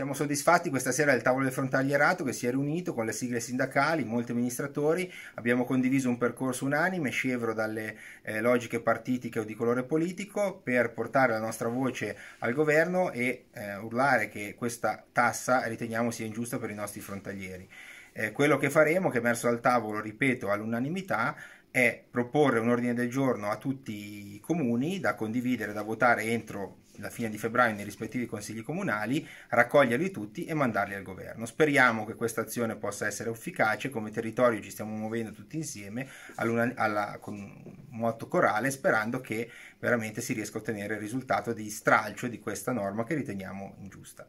Siamo soddisfatti questa sera del tavolo del frontalierato che si è riunito con le sigle sindacali, molti amministratori, abbiamo condiviso un percorso unanime, scevro dalle eh, logiche partitiche o di colore politico, per portare la nostra voce al governo e eh, urlare che questa tassa riteniamo sia ingiusta per i nostri frontalieri. Eh, quello che faremo, che è emerso al tavolo, ripeto, all'unanimità, è proporre un ordine del giorno a tutti i comuni da condividere, da votare entro la fine di febbraio nei rispettivi consigli comunali, raccoglierli tutti e mandarli al governo. Speriamo che questa azione possa essere efficace, come territorio ci stiamo muovendo tutti insieme alla, con un motto corale, sperando che veramente si riesca a ottenere il risultato di stralcio di questa norma che riteniamo ingiusta.